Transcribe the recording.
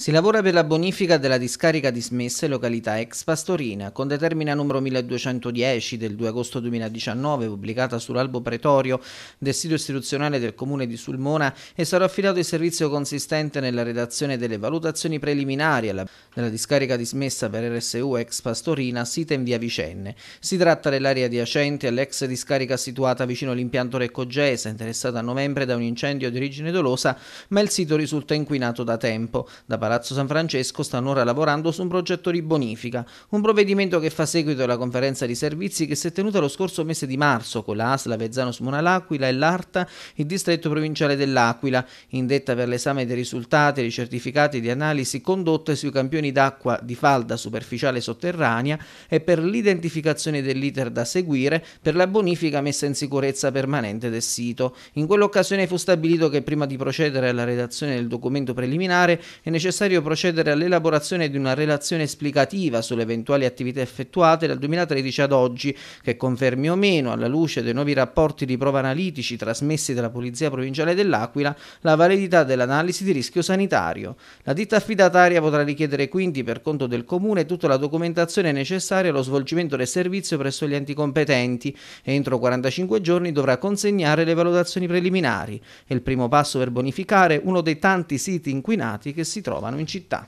Si lavora per la bonifica della discarica dismessa in località ex Pastorina, con determina numero 1210 del 2 agosto 2019, pubblicata sull'albo pretorio del sito istituzionale del comune di Sulmona, e sarà affidato il servizio consistente nella redazione delle valutazioni preliminari alla, della discarica dismessa per RSU ex Pastorina, sita in via Vicenne. Si tratta dell'area adiacente all'ex discarica situata vicino all'impianto Reccogese, interessata a novembre da un incendio di origine dolosa, ma il sito risulta inquinato da tempo. Da Palazzo San Francesco stanno ora lavorando su un progetto di bonifica, un provvedimento che fa seguito alla conferenza di servizi che si è tenuta lo scorso mese di marzo con la ASL Vezzano Smona L'Aquila e l'ARTA, il distretto provinciale dell'Aquila, indetta per l'esame dei risultati e dei certificati di analisi condotte sui campioni d'acqua di falda superficiale sotterranea e per l'identificazione dell'iter da seguire per la bonifica messa in sicurezza permanente del sito. In quell'occasione fu stabilito che prima di procedere alla redazione del documento preliminare è necessario necessario procedere all'elaborazione di una relazione esplicativa sulle eventuali attività effettuate dal 2013 ad oggi, che confermi o meno, alla luce dei nuovi rapporti di prova analitici trasmessi dalla Polizia Provinciale dell'Aquila, la validità dell'analisi di rischio sanitario. La ditta affidataria potrà richiedere quindi per conto del Comune tutta la documentazione necessaria allo svolgimento del servizio presso gli enti competenti e entro 45 giorni dovrà consegnare le valutazioni preliminari. È il primo passo per bonificare uno dei tanti siti inquinati che si trovano in città.